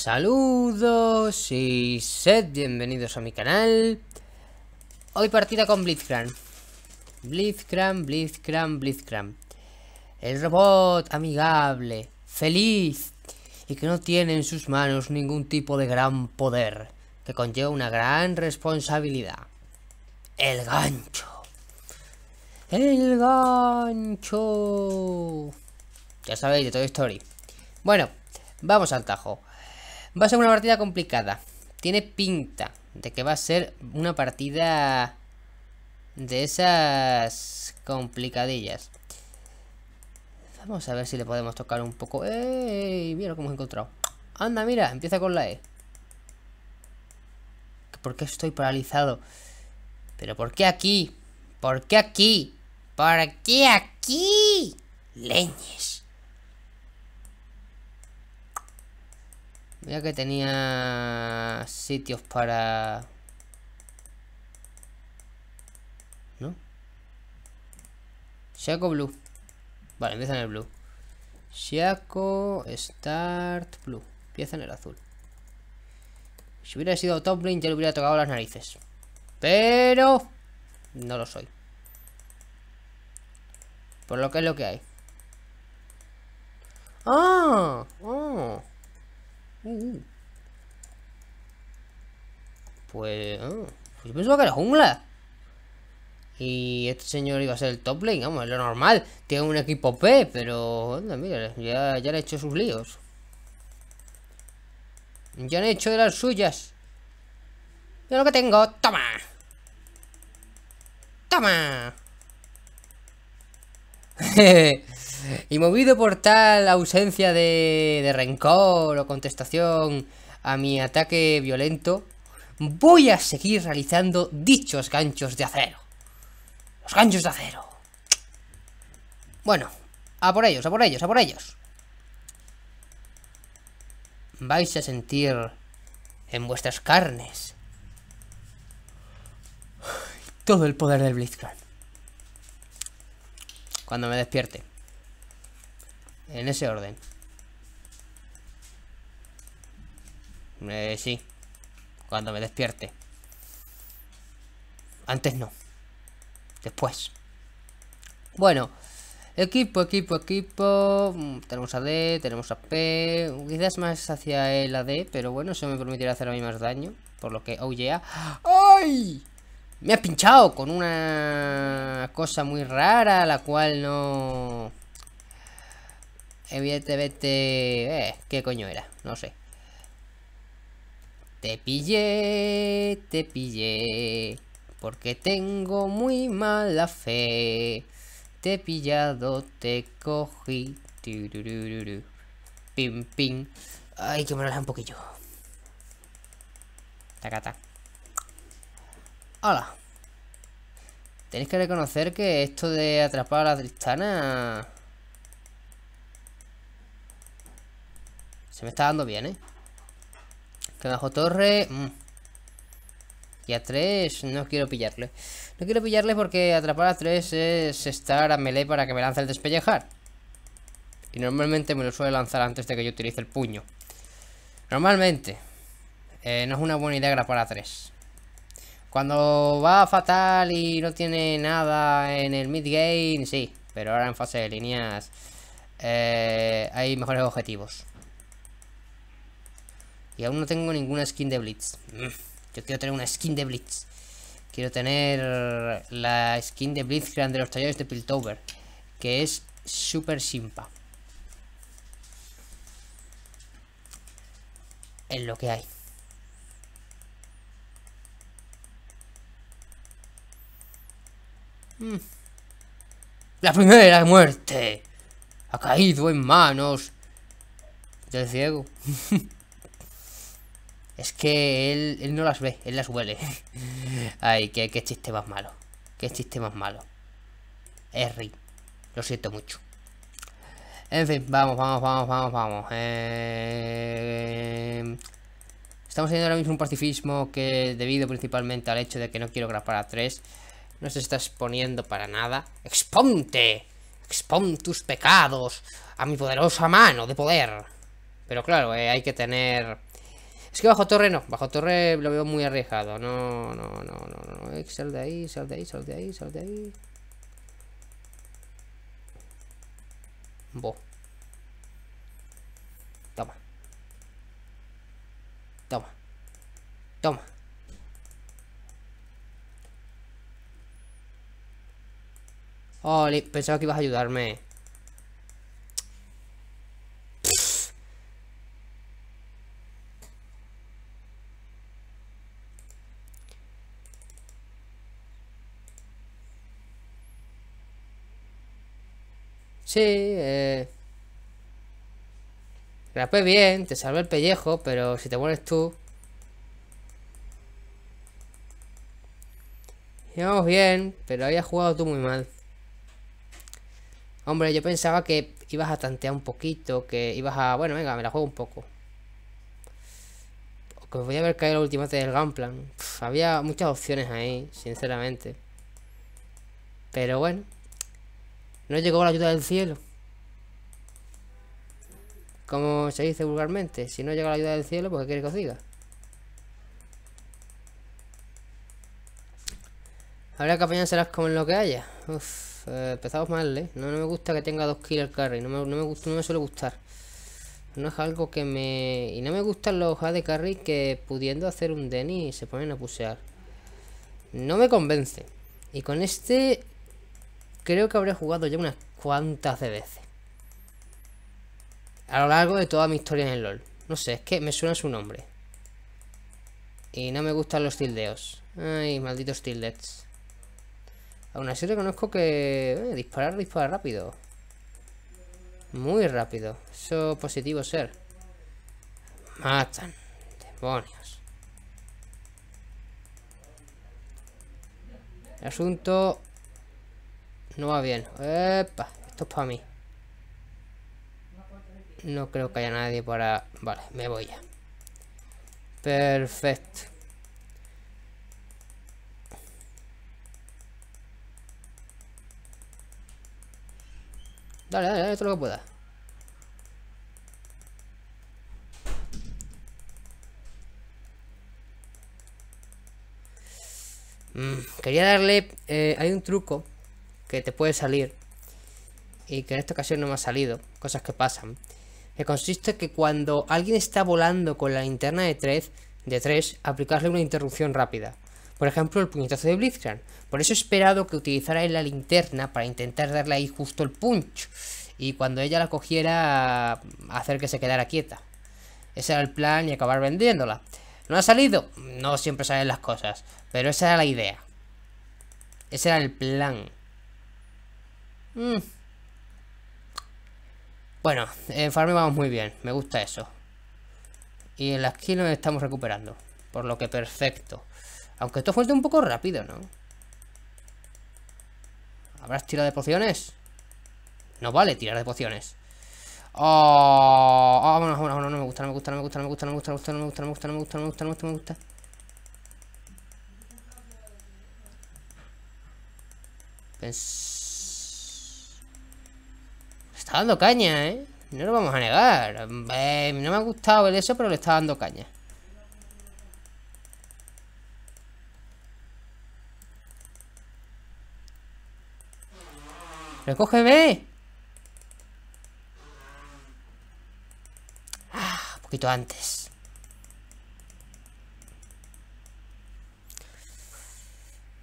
Saludos y sed bienvenidos a mi canal Hoy partida con Blitzcrank Blitzcrank, Blitzcrank, Blitzcrank El robot amigable, feliz Y que no tiene en sus manos ningún tipo de gran poder Que conlleva una gran responsabilidad El gancho El gancho Ya sabéis de Toy Story Bueno, vamos al tajo Va a ser una partida complicada. Tiene pinta de que va a ser una partida de esas complicadillas. Vamos a ver si le podemos tocar un poco. ¡Ey! Mira lo que hemos encontrado. Anda, mira, empieza con la E. ¿Por qué estoy paralizado? ¿Pero por qué aquí? ¿Por qué aquí? ¿Por qué aquí? Leñes. Mira que tenía sitios para... ¿No? Shaco Blue. Vale, empieza en el blue. Shaco Start Blue. Empieza en el azul. Si hubiera sido top lane ya le hubiera tocado las narices. Pero... No lo soy. Por lo que es lo que hay. ¡Ah! ¡Oh! Uh, uh. Pues, uh, pues, yo pensaba que era jungla. Y este señor iba a ser el top lane, vamos, lo normal. Tiene un equipo P, pero mira, ya, ya le he hecho sus líos. Ya han hecho de las suyas. Ya lo que tengo, toma. Toma. Y movido por tal ausencia de, rencor o contestación a mi ataque violento, voy a seguir realizando dichos ganchos de acero. Los ganchos de acero. Bueno, a por ellos, a por ellos, a por ellos. Vais a sentir en vuestras carnes todo el poder del Blitzcrank. Cuando me despierte. En ese orden. Eh, sí. Cuando me despierte. Antes no. Después. Bueno. Equipo, equipo, equipo. Mm, tenemos a D, tenemos a P. Quizás más hacia el AD, pero bueno, eso me permitirá hacer a mí más daño. Por lo que, oh yeah. ¡Ay! Me ha pinchado con una cosa muy rara, la cual no... Evidentemente... Eh, ¿Qué coño era? No sé. Te pillé, te pillé, porque tengo muy mala fe. Te pillado, te cogí. Pim, pim. Ay, que me lo un poquillo. Tacata. Hola. Tenéis que reconocer que esto de atrapar a la tristana Se me está dando bien, ¿eh? Que bajo torre... Mm. Y a 3 no quiero pillarle. No quiero pillarle porque atrapar a tres es estar a melee para que me lance el despellejar. Y normalmente me lo suele lanzar antes de que yo utilice el puño. Normalmente. Eh, no es una buena idea atrapar a tres Cuando va fatal y no tiene nada en el mid-game, sí. Pero ahora en fase de líneas eh, hay mejores objetivos. Y aún no tengo ninguna skin de Blitz. Yo quiero tener una skin de Blitz. Quiero tener la skin de Blitz grande de los talleres de Piltover. Que es super simpa. Es lo que hay. Mm. La primera muerte ha caído en manos del ciego. Es que él, no las ve, él las huele. Ay, qué, qué chiste más malo. Qué chiste más malo. Harry, lo siento mucho. En fin, vamos, vamos, vamos, vamos, vamos. Em, estamos haciendo ahora mismo un pacifismo que debido principalmente al hecho de que no quiero grabar a tres. no se está exponiendo para nada. ¡Exponte! Expon tus pecados a mi poderosa mano de poder. Pero claro, eh, hay que tener es que bajo torre no, bajo torre lo veo muy arriesgado. No, no, no, no, no. Sal de ahí, sal de ahí, sal de ahí, sal de ahí. Bo. Toma. Toma. Toma. Oli, pensaba que ibas a ayudarme. Sí, eh... Rapé bien, te salvé el pellejo, pero si te mueres tú... Llevamos bien, pero habías jugado tú muy mal. Hombre, yo pensaba que ibas a tantear un poquito, que ibas a... Bueno, venga, me la juego un poco. Que voy a ver caer el ultimate del Gunplan. había muchas opciones ahí, sinceramente. Pero bueno, no llegó la ayuda del cielo. Como se dice vulgarmente, si no llega la ayuda del cielo, pues ¿qué quieres que os diga? Habrá que apañárselas en lo que haya. Uf, eh, empezamos mal, ¿eh? No, me gusta que tenga dos kills el carry. No me, gusta, no me suele gustar. No es algo que me... Y no me gustan los A de carry que pudiendo hacer un Denny se ponen a pusear. No me convence. Y con este creo que habré jugado ya unas cuantas de veces. A lo largo de toda mi historia en el LoL. No sé, es que me suena su nombre. Y no me gustan los tildeos. Ay, malditos tildets. Aún así reconozco que... Eh, disparar, dispara rápido. Muy rápido. Eso positivo ser. Matan. Demonios. El asunto no va bien. Epa, esto es para mí. No creo que haya nadie para... Vale, me voy ya. Perfecto. Dale, dale, dale Esto lo que pueda. Mm, quería darle... Eh, hay un truco que te puede salir y que en esta ocasión no me ha salido, cosas que pasan. Que consiste que cuando alguien está volando con la linterna de 3, de 3 aplicarle una interrupción rápida. Por ejemplo, el puñetazo de Blitzcrank. Por eso he esperado que utilizara la linterna para intentar darle ahí justo el punch. Y cuando ella la cogiera, hacer que se quedara quieta. Ese era el plan y acabar vendiéndola. ¿No ha salido? No siempre salen las cosas. Pero esa era la idea. Ese era el plan. Bueno, en farm vamos muy bien, me gusta eso. Y en la esquina nos estamos recuperando, por lo que perfecto. Aunque esto fuerte un poco rápido, ¿no? ¿Habrás tirado de pociones? No vale tirar de pociones. Oh, oh no, no, no, no me gusta, no me gusta, no me gusta, no me gusta, no me gusta, no me gusta, no me gusta, no me gusta, no me gusta, no me gusta, no me gusta. Pensé está dando caña, ¿eh? No lo vamos a negar. Eh, no me ha gustado ver eso, pero le está dando caña. ¡Recógeme! Ah, un poquito antes.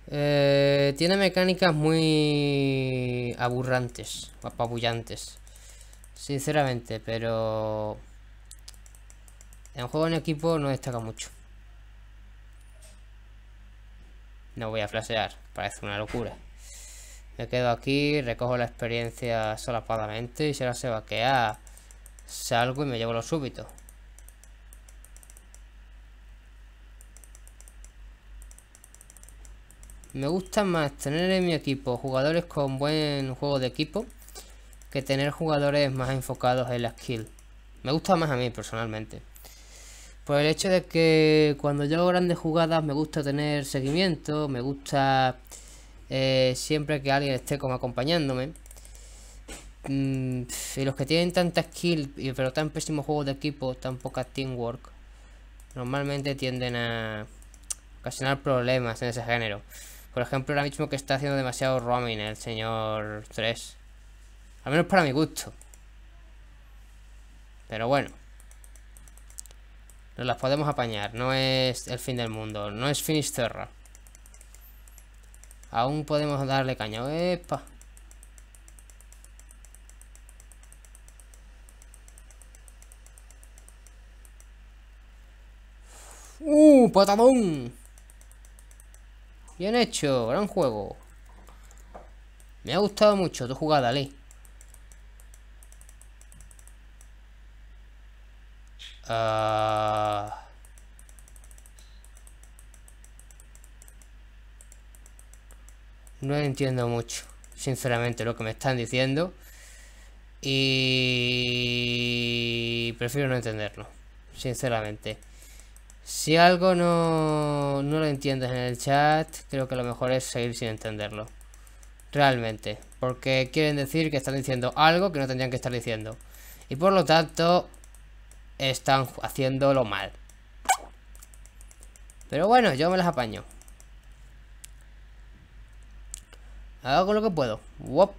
Eh, tiene mecánicas muy aburrantes, apabullantes. Sinceramente, pero... En juego en equipo no destaca mucho. No voy a flashear, parece una locura. Me quedo aquí, recojo la experiencia solapadamente y si ahora se vaquea, salgo y me llevo lo súbito. Me gusta más tener en mi equipo jugadores con buen juego de equipo que tener jugadores más enfocados en la skill. Me gusta más a mí personalmente. Por el hecho de que cuando yo hago grandes jugadas me gusta tener seguimiento, me gusta eh, siempre que alguien esté como acompañándome. Mm, y los que tienen tanta skill pero tan pésimo juego de equipo, tan poca teamwork, normalmente tienden a ocasionar problemas en ese género. Por ejemplo, ahora mismo que está haciendo demasiado roaming el señor 3. Al menos para mi gusto. Pero bueno. Nos las podemos apañar. No es el fin del mundo. No es terra. Aún podemos darle caña. ¡Epa! ¡Uh! ¡Patadón! Bien hecho, gran juego. Me ha gustado mucho tu jugada, Lee. Ah. No entiendo mucho, sinceramente, lo que me están diciendo. Y prefiero no entenderlo, sinceramente. Si algo no, no lo entiendes en el chat, creo que lo mejor es seguir sin entenderlo. Realmente. Porque quieren decir que están diciendo algo que no tendrían que estar diciendo. Y por lo tanto, están haciéndolo mal. Pero bueno, yo me las apaño. Hago lo que puedo. ¡Wop!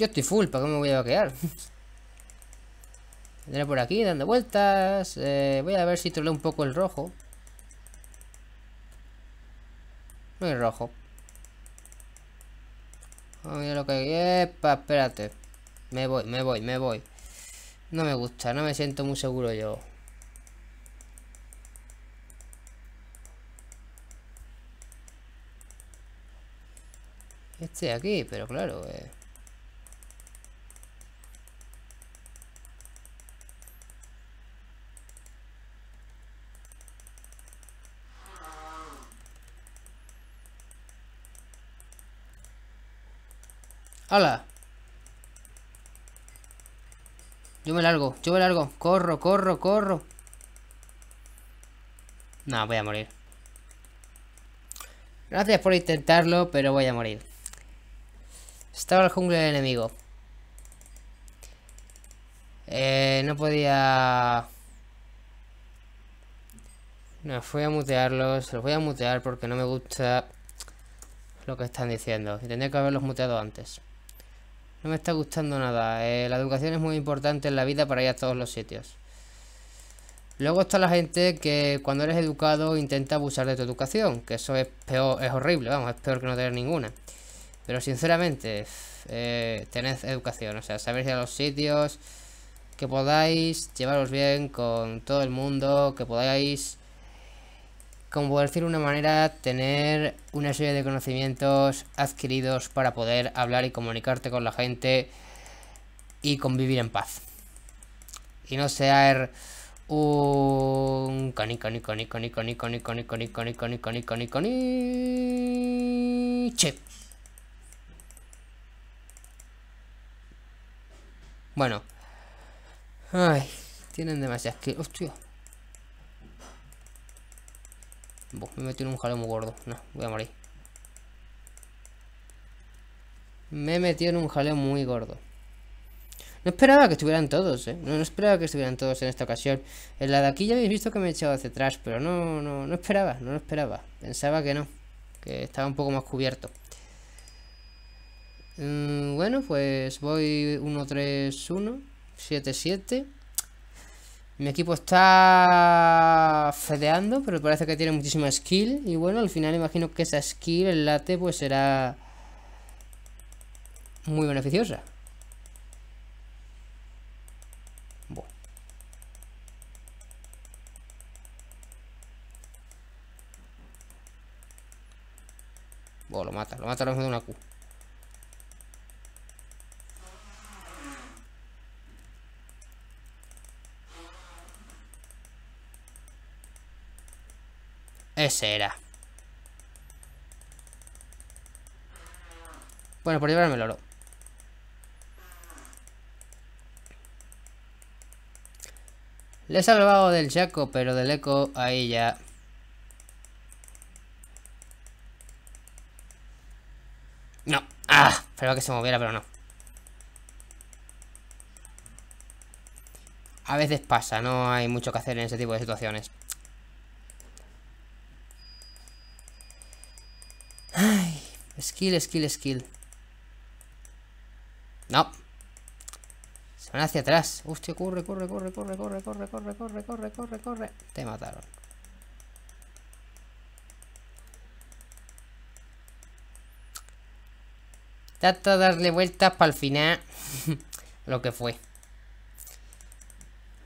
Yo estoy full, ¿para qué me voy a vaquear? Vendré por aquí dando vueltas. Eh, voy a ver si troleo un poco el rojo. No hay rojo. Oh, mira lo que hay. espérate. Me voy, me voy, me voy. No me gusta, no me siento muy seguro yo. Este de aquí, pero claro, eh. ¡Hala! Yo me largo, yo me largo. Corro, corro, corro. No, voy a morir. Gracias por intentarlo, pero voy a morir. Estaba el jungle del enemigo. Eh, no podía... No, voy a mutearlos. Los voy a mutear porque no me gusta lo que están diciendo. Y tendría que haberlos muteado antes. No me está gustando nada. Eh, la educación es muy importante en la vida para ir a todos los sitios. Luego está la gente que cuando eres educado intenta abusar de tu educación, que eso es peor, es horrible, vamos, es peor que no tener ninguna. Pero sinceramente, eh, tened educación, o sea, saber ir a los sitios, que podáis llevaros bien con todo el mundo, que podáis como decir una manera, tener una serie de conocimientos adquiridos para poder hablar y comunicarte con la gente y convivir en paz. Y no ser un canico, Bueno. Ay, tienen demasiadas que... ¡Hostia! Me me metí en un jaleo muy gordo. No, voy a morir. Me metí en un jaleo muy gordo. No esperaba que estuvieran todos, ¿eh? No, esperaba que estuvieran todos en esta ocasión. En la de aquí ya habéis visto que me he echado hacia atrás, pero no, no, esperaba, no lo esperaba. Pensaba que no, que estaba un poco más cubierto. Mm, bueno, pues voy 1-3-1, 7-7. Mi equipo está fedeando, pero parece que tiene muchísima skill. Y bueno, al final imagino que esa skill, el late, pues será muy beneficiosa. Bueno. lo mata, lo mata lo de una Q. Ese era. Bueno, por llevarme el oro. Le he salvado del Jaco, pero del Eco, ahí ya. No. Ah, esperaba que se moviera, pero no. A veces pasa, no hay mucho que hacer en ese tipo de situaciones. Skill, skill, skill. No. Se van hacia atrás. Hostia, corre, corre, corre, corre, corre, corre, corre, corre, corre, corre, corre. Te mataron. Trata de darle vueltas para el final. Lo que fue.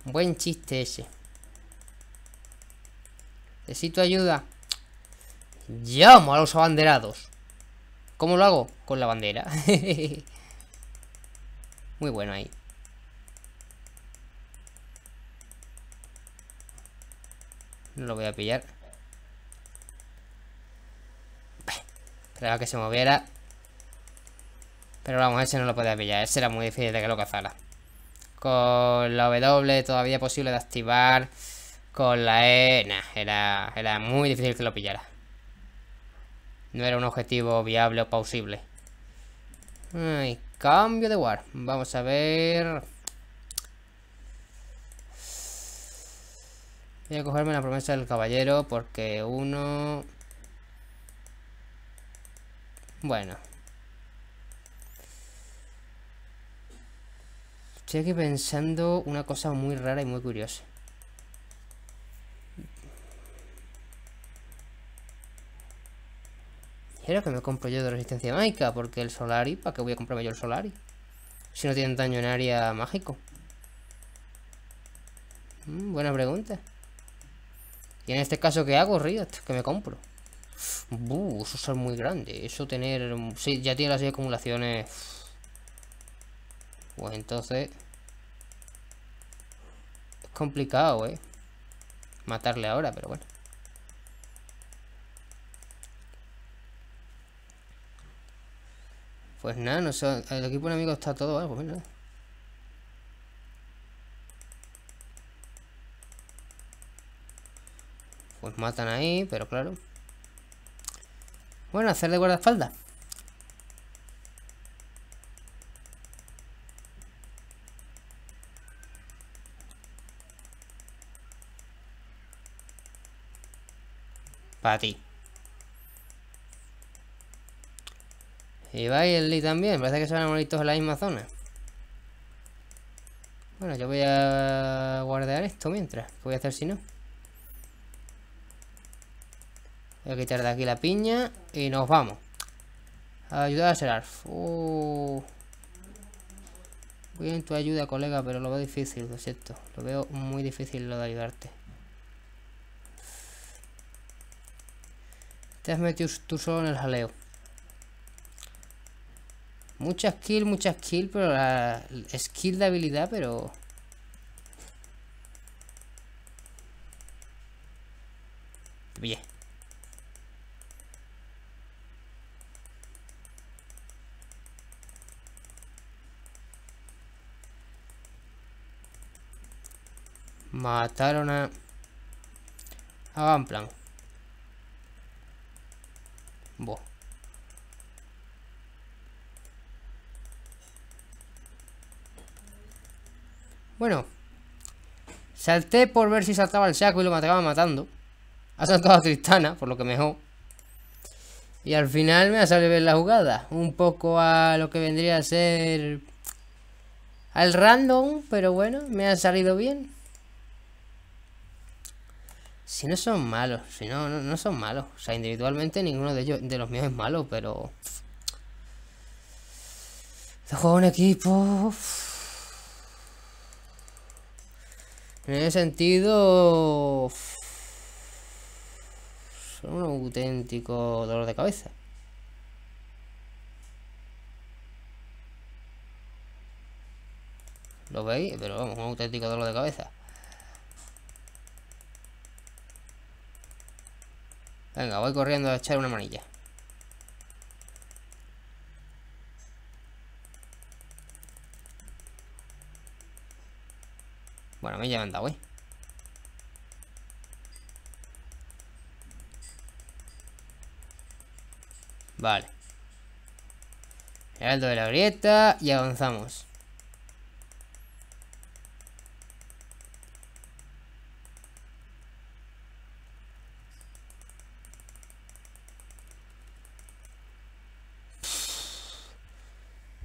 Buen chiste ese. Necesito ayuda. Llamo a los abanderados. ¿Cómo lo hago? Con la bandera. Muy bueno ahí. No lo voy a pillar. Esperaba que se moviera. Pero vamos, ese no lo podía pillar. Ese era muy difícil de que lo cazara. Con la W todavía posible de activar. Con la E... era, era muy difícil que lo pillara. No era un objetivo viable o plausible. Ay, cambio de war. Vamos a ver... Voy a cogerme la promesa del caballero porque uno... Bueno. Estoy aquí pensando una cosa muy rara y muy curiosa. que me compro yo de resistencia mágica, porque el Solari, ¿para qué voy a comprarme yo el Solari? Si no tienen daño en área mágico. Mm, buena pregunta. Y en este caso, ¿qué hago, Riot? Que me compro? eso es muy grande. Eso tener... Mm, sí, ya tiene las acumulaciones. Pues entonces... Es complicado, ¿eh? Matarle ahora, pero bueno. Pues nada, no sé, el equipo enemigo está todo, algo, ¿verdad? pues matan ahí, pero claro. Bueno, hacer de guardaespaldas. Para ti. Y Lee también, parece que se van a morir en la misma zona. Bueno, yo voy a guardar esto mientras. ¿Qué voy a hacer si no? Voy a quitar de aquí la piña y nos vamos. A ayudar a Seraph. Uh. Voy en tu ayuda, colega, pero lo veo difícil, lo siento. Lo veo muy difícil lo de ayudarte. Te has metido tú solo en el jaleo. Mucha skill, mucha skill, pero la skill de habilidad, pero... Bien. Mataron a... Hagan plan. bo Bueno. Salté por ver si saltaba el saco y lo mataba matando. Ha saltado a Tristana, por lo que mejor. Y al final me ha salido bien la jugada. Un poco a lo que vendría a ser... Al random, pero bueno, me ha salido bien. Si no son malos, si no, no, son malos. O sea, individualmente ninguno de ellos, de los míos es malo, pero... se este un un equipo... En ese sentido... Son un auténtico dolor de cabeza. ¿Lo veis? Pero vamos, un auténtico dolor de cabeza. Venga, voy corriendo a echar una manilla. Bueno, me llevan güey. Vale. Heraldo de la grieta y avanzamos.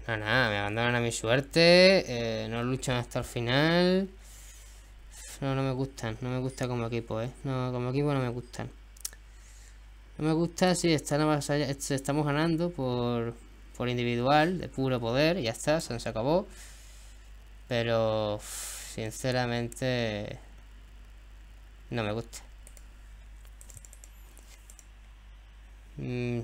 No, nada, me abandonan a mi suerte. Eh, no luchan hasta el final no, no me gustan. No me gusta como equipo, ¿eh? No, como equipo no me gustan. No me gusta si estamos ganando por, individual, de puro poder, y ya está, se nos acabó. Pero, sinceramente, no me gusta. Mm.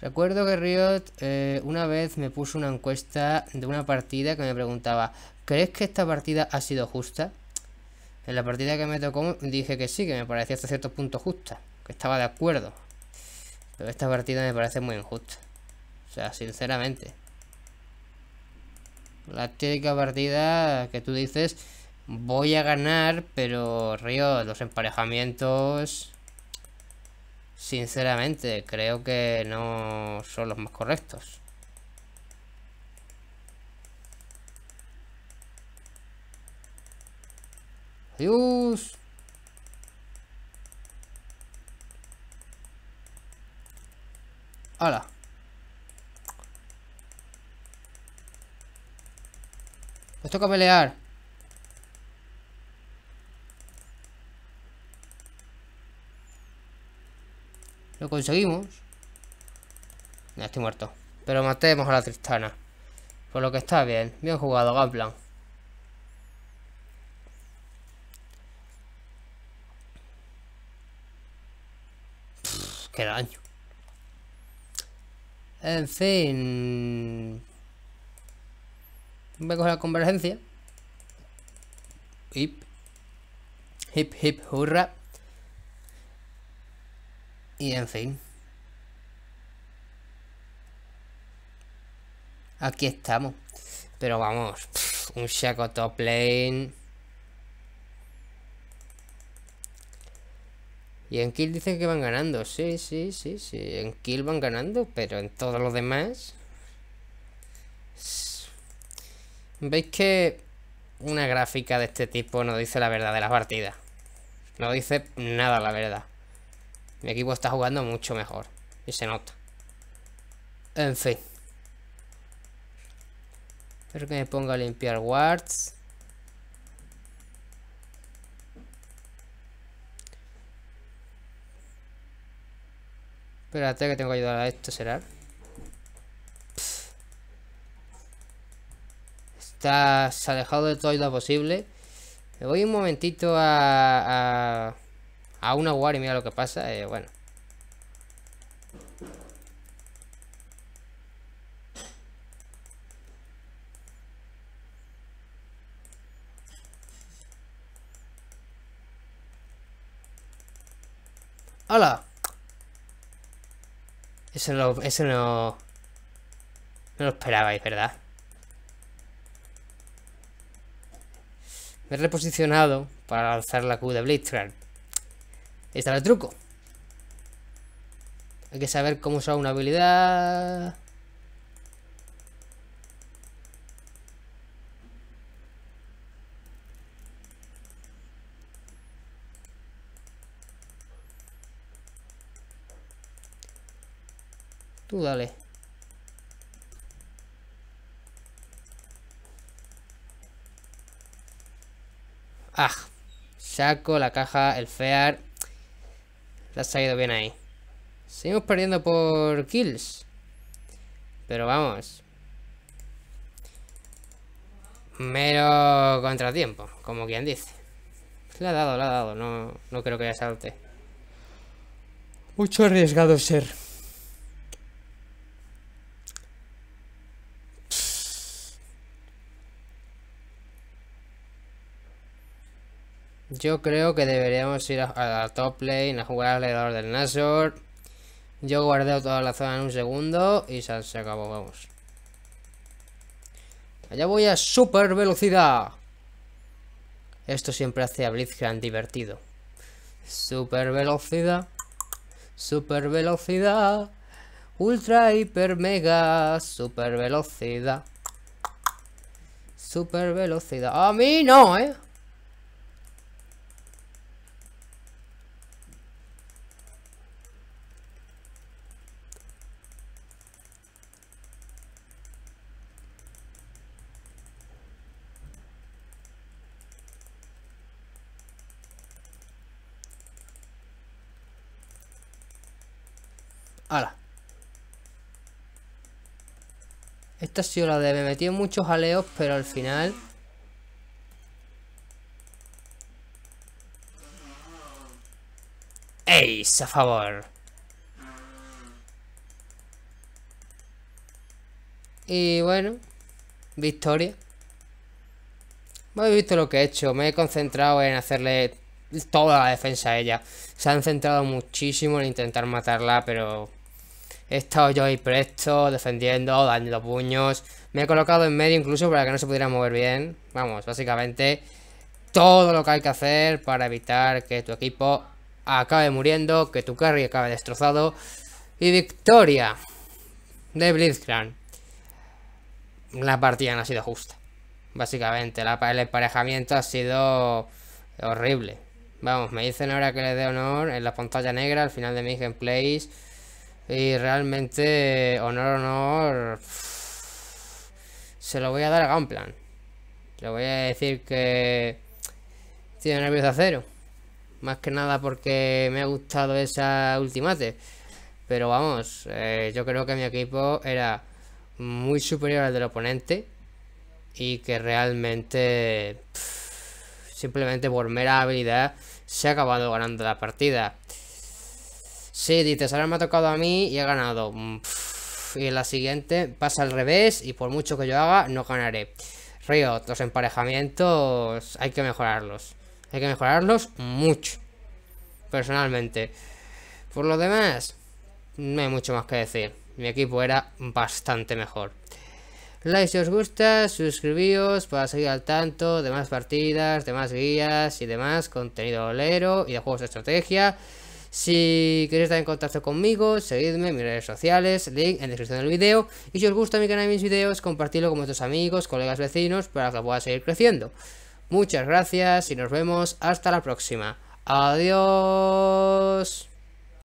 Recuerdo que Riot eh, una vez me puso una encuesta de una partida que me preguntaba, ¿crees que esta partida ha sido justa? En la partida que me tocó dije que sí, que me parecía hasta cierto punto justa, que estaba de acuerdo. Pero esta partida me parece muy injusta. O sea, sinceramente. La típica partida que tú dices, voy a ganar, pero Riot, los emparejamientos... Sinceramente, creo que no son los más correctos. Adiós. Hola Me toca pelear. Lo conseguimos. Ya estoy muerto. Pero matemos a la Tristana. Por lo que está bien. Bien jugado, Gaplan. Qué daño. En fin. Voy a la convergencia. Hip. Hip, hip, hurra y en fin. Aquí estamos. Pero vamos, un Shaco top lane. Y en kill dicen que van ganando. Sí, sí, sí, sí. En kill van ganando, pero en todo lo demás... Veis que una gráfica de este tipo no dice la verdad de las partidas. No dice nada la verdad. Mi equipo está jugando mucho mejor. Y se nota. En fin. Espero que me ponga a limpiar wards. Espérate que tengo que ayudar a esto, ¿será? Estás alejado de todo lo posible. Me voy un momentito a... A una war y mira lo que pasa. Eh, bueno. ¡Hola! Eso no, eso no... No lo esperabais, ¿verdad? Me he reposicionado para lanzar la Q de Blitzcrank. Está el truco. Hay que saber cómo usar una habilidad. Tú dale. Ah, saco la caja, el fear la ha salido bien ahí. Seguimos perdiendo por kills. Pero vamos. Mero contratiempo, como quien dice. Le ha dado, le ha dado. No, creo que haya salte. Mucho arriesgado ser. Yo creo que deberíamos ir a, la top lane a jugar alrededor del Nashor. Yo guardé toda la zona en un segundo y se, se acabó, vamos. Allá voy a super velocidad. Esto siempre hace a Blitzcrank divertido. Super velocidad. Super velocidad. Ultra, hiper, mega. Super velocidad. Super velocidad. A mí no, ¿eh? Esta ha sido la de... Me metí en muchos aleos, pero al final... Ace a favor. Y bueno, victoria. Me habéis visto lo que he hecho. Me he concentrado en hacerle toda la defensa a ella. Se han centrado muchísimo en intentar matarla, pero He estado yo ahí presto, defendiendo, dando puños. Me he colocado en medio incluso para que no se pudiera mover bien. Vamos, básicamente todo lo que hay que hacer para evitar que tu equipo acabe muriendo, que tu carry acabe destrozado. Y victoria de Blitzcrank. La partida no ha sido justa. Básicamente, el emparejamiento ha sido horrible. Vamos, me dicen ahora que le dé honor en la pantalla negra al final de mis gameplays. Y realmente, honor, honor. Se lo voy a dar a Gunplan. Le voy a decir que. Tiene nervios de acero. Más que nada porque me ha gustado esa ultimate. Pero vamos, eh, yo creo que mi equipo era muy superior al del oponente. Y que realmente. simplemente por mera habilidad se ha acabado ganando la partida. Sí, dices, ahora me ha tocado a mí y he ganado. Mm, y en la siguiente pasa al revés y por mucho que yo haga, no ganaré. Río los emparejamientos hay que mejorarlos. Hay que mejorarlos mucho. Personalmente. Por lo demás, no hay mucho más que decir. Mi equipo era bastante mejor. Like si os gusta, suscribíos para seguir al tanto de más partidas, de más guías y demás contenido olero y de juegos de estrategia. Si queréis estar en contacto conmigo, seguidme en mis redes sociales, link en la descripción del video. Y si os gusta mi canal y mis videos, compartidlo con vuestros amigos, colegas, vecinos, para que pueda seguir creciendo. Muchas gracias y nos vemos hasta la próxima. Adiós.